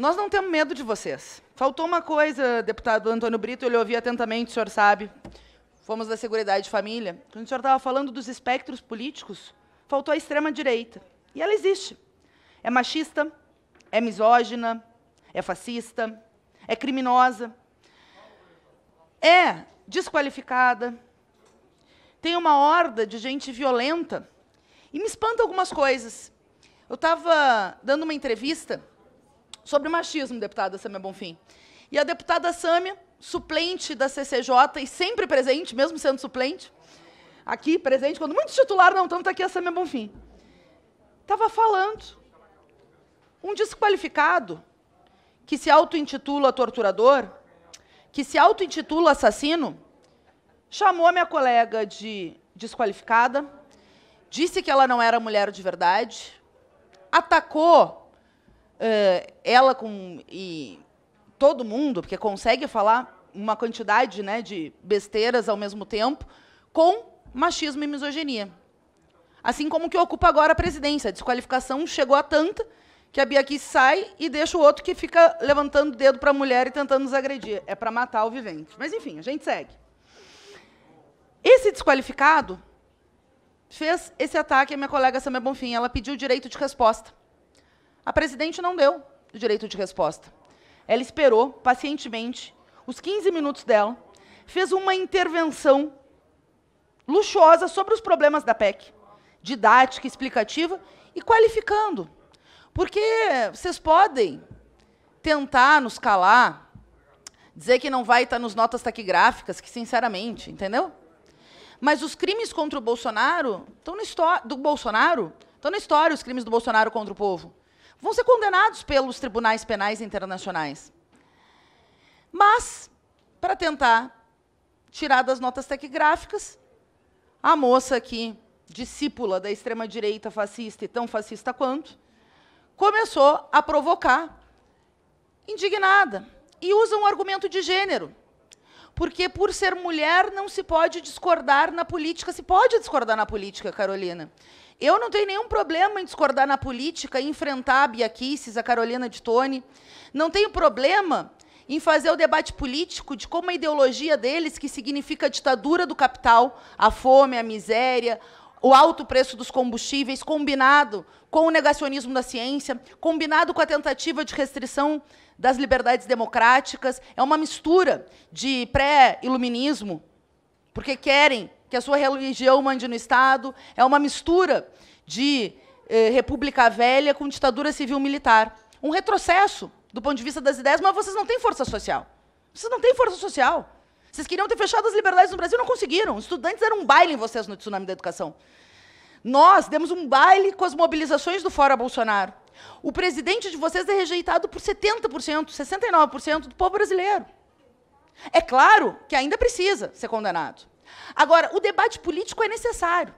Nós não temos medo de vocês. Faltou uma coisa, deputado Antônio Brito, ele ouvi atentamente, o senhor sabe. Fomos da Seguridade de Família. Quando o senhor estava falando dos espectros políticos, faltou a extrema-direita. E ela existe. É machista, é misógina, é fascista, é criminosa, é desqualificada, tem uma horda de gente violenta. E me espanta algumas coisas. Eu estava dando uma entrevista sobre machismo, deputada Sâmia Bonfim. E a deputada Sâmia, suplente da CCJ e sempre presente, mesmo sendo suplente, aqui presente, quando muitos titulares não estão, está aqui a Sâmia Bonfim. Estava falando. Um desqualificado que se auto-intitula torturador, que se auto-intitula assassino, chamou a minha colega de desqualificada, disse que ela não era mulher de verdade, atacou uh, ela com e todo mundo, porque consegue falar uma quantidade né, de besteiras ao mesmo tempo, com machismo e misoginia. Assim como que ocupa agora a presidência. A desqualificação chegou a tanta que a Bia aqui sai e deixa o outro que fica levantando o dedo para a mulher e tentando nos agredir. É para matar o vivente. Mas, enfim, a gente segue. Esse desqualificado fez esse ataque à minha colega Samia Bonfim. Ela pediu direito de resposta. A presidente não deu direito de resposta. Ela esperou pacientemente os 15 minutos dela, fez uma intervenção luxuosa sobre os problemas da PEC, didática, explicativa e qualificando. Porque vocês podem tentar nos calar, dizer que não vai estar tá nos notas taquigráficas, que sinceramente, entendeu? Mas os crimes contra o Bolsonaro estão na história do Bolsonaro, estão na história os crimes do Bolsonaro contra o povo vão ser condenados pelos tribunais penais internacionais. Mas, para tentar tirar das notas tecgráficas, a moça aqui, discípula da extrema-direita fascista e tão fascista quanto, começou a provocar, indignada, e usa um argumento de gênero. Porque por ser mulher não se pode discordar na política. Se pode discordar na política, Carolina. Eu não tenho nenhum problema em discordar na política, em enfrentar a Bia Kicis, a Carolina de Tone. Não tenho problema em fazer o debate político de como a ideologia deles, que significa a ditadura do capital, a fome, a miséria, o alto preço dos combustíveis, combinado com o negacionismo da ciência, combinado com a tentativa de restrição das liberdades democráticas, é uma mistura de pré-iluminismo, porque querem que a sua religião mande no Estado. É uma mistura de eh, República Velha com ditadura civil-militar. Um retrocesso do ponto de vista das ideias, mas vocês não têm força social. Vocês não têm força social. Vocês queriam ter fechado as liberdades no Brasil, não conseguiram. Os estudantes eram um baile em vocês no tsunami da educação. Nós demos um baile com as mobilizações do Fora Bolsonaro. O presidente de vocês é rejeitado por 70%, 69% do povo brasileiro. É claro que ainda precisa ser condenado. Agora, o debate político é necessário,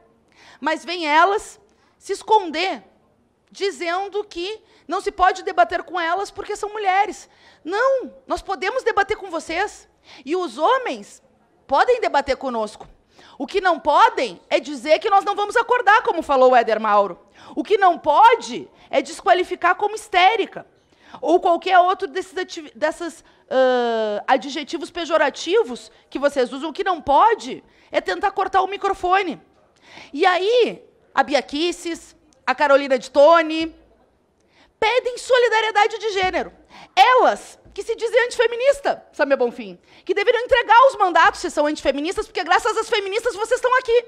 mas vem elas se esconder dizendo que não se pode debater com elas porque são mulheres. Não, nós podemos debater com vocês. E os homens podem debater conosco. O que não podem é dizer que nós não vamos acordar, como falou o Éder Mauro. O que não pode é desqualificar como histérica. Ou qualquer outro desses dessas, uh, adjetivos pejorativos que vocês usam, o que não pode é tentar cortar o microfone. E aí, a Bia Kisses, a Carolina de Toni, pedem solidariedade de gênero. Elas que se dizem sabe meu Bonfim, que deveriam entregar os mandatos se são antifeministas, porque graças às feministas vocês estão aqui.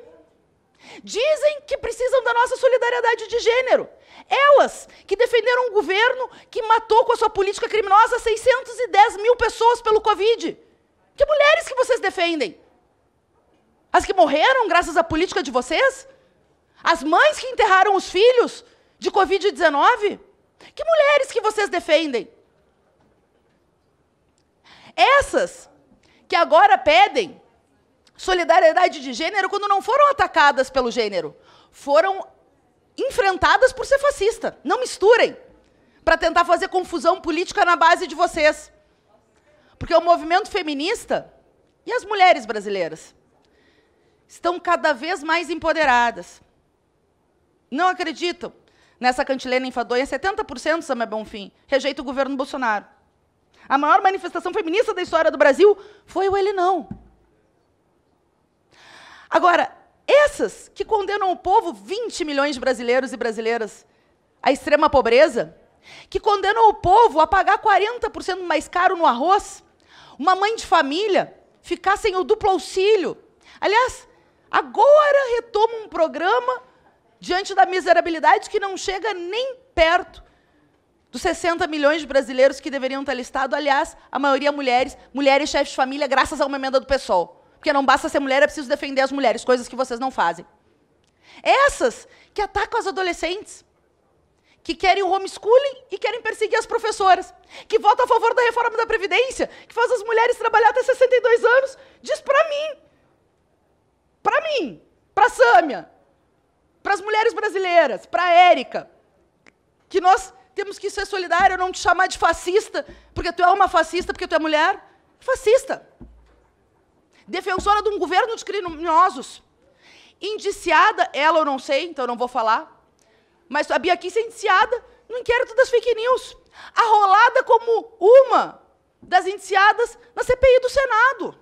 Dizem que precisam da nossa solidariedade de gênero. Elas que defenderam um governo que matou com a sua política criminosa 610 mil pessoas pelo Covid. Que mulheres que vocês defendem? As que morreram graças à política de vocês? As mães que enterraram os filhos de Covid-19? Que mulheres que vocês defendem? Essas que agora pedem solidariedade de gênero quando não foram atacadas pelo gênero, foram enfrentadas por ser fascista. Não misturem para tentar fazer confusão política na base de vocês. Porque o movimento feminista e as mulheres brasileiras estão cada vez mais empoderadas. Não acreditam nessa cantilena enfadonha. 70% é Samia Bonfim rejeita o governo Bolsonaro. A maior manifestação feminista da história do Brasil foi o Ele Não. Agora, essas que condenam o povo, 20 milhões de brasileiros e brasileiras, à extrema pobreza, que condenam o povo a pagar 40% mais caro no arroz, uma mãe de família ficar sem o duplo auxílio. Aliás, agora retoma um programa diante da miserabilidade que não chega nem perto dos 60 milhões de brasileiros que deveriam estar listados, aliás, a maioria mulheres, mulheres chefes de família, graças a uma emenda do PSOL. Porque não basta ser mulher, é preciso defender as mulheres, coisas que vocês não fazem. Essas que atacam as adolescentes, que querem o homeschooling e querem perseguir as professoras, que vota a favor da reforma da Previdência, que faz as mulheres trabalhar até 62 anos, diz para mim, para mim, para a Sâmia, para as mulheres brasileiras, para a Érica, que nós temos que ser solidários, não te chamar de fascista, porque tu é uma fascista, porque tu é mulher. Fascista defensora de um governo de criminosos. Indiciada, ela eu não sei, então não vou falar, mas a Bia Kiss é indiciada no inquérito das fake news, arrolada como uma das indiciadas na CPI do Senado.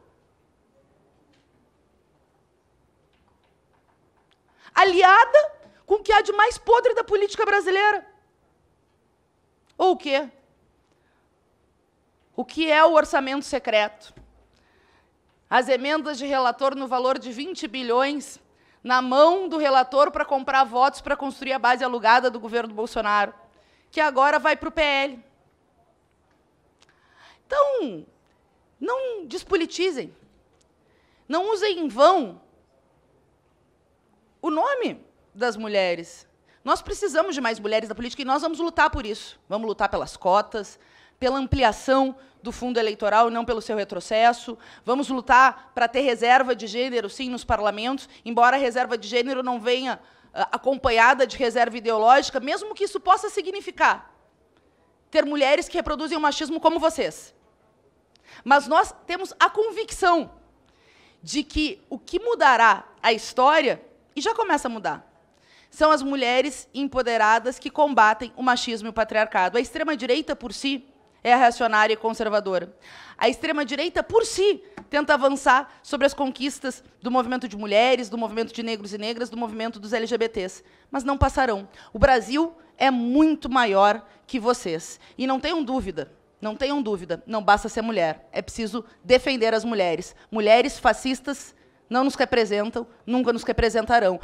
Aliada com o que há de mais podre da política brasileira. Ou o quê? O que é o orçamento secreto? as emendas de relator no valor de 20 bilhões na mão do relator para comprar votos para construir a base alugada do governo Bolsonaro, que agora vai para o PL. Então, não despolitizem. Não usem em vão o nome das mulheres. Nós precisamos de mais mulheres na política e nós vamos lutar por isso. Vamos lutar pelas cotas, pela ampliação do fundo eleitoral não pelo seu retrocesso. Vamos lutar para ter reserva de gênero, sim, nos parlamentos, embora a reserva de gênero não venha ah, acompanhada de reserva ideológica, mesmo que isso possa significar ter mulheres que reproduzem o machismo como vocês. Mas nós temos a convicção de que o que mudará a história, e já começa a mudar, são as mulheres empoderadas que combatem o machismo e o patriarcado. A extrema-direita, por si, é reacionária e conservadora. A extrema-direita, por si, tenta avançar sobre as conquistas do movimento de mulheres, do movimento de negros e negras, do movimento dos LGBTs, mas não passarão. O Brasil é muito maior que vocês. E não tenham dúvida, não tenham dúvida, não basta ser mulher, é preciso defender as mulheres. Mulheres fascistas não nos representam, nunca nos representarão.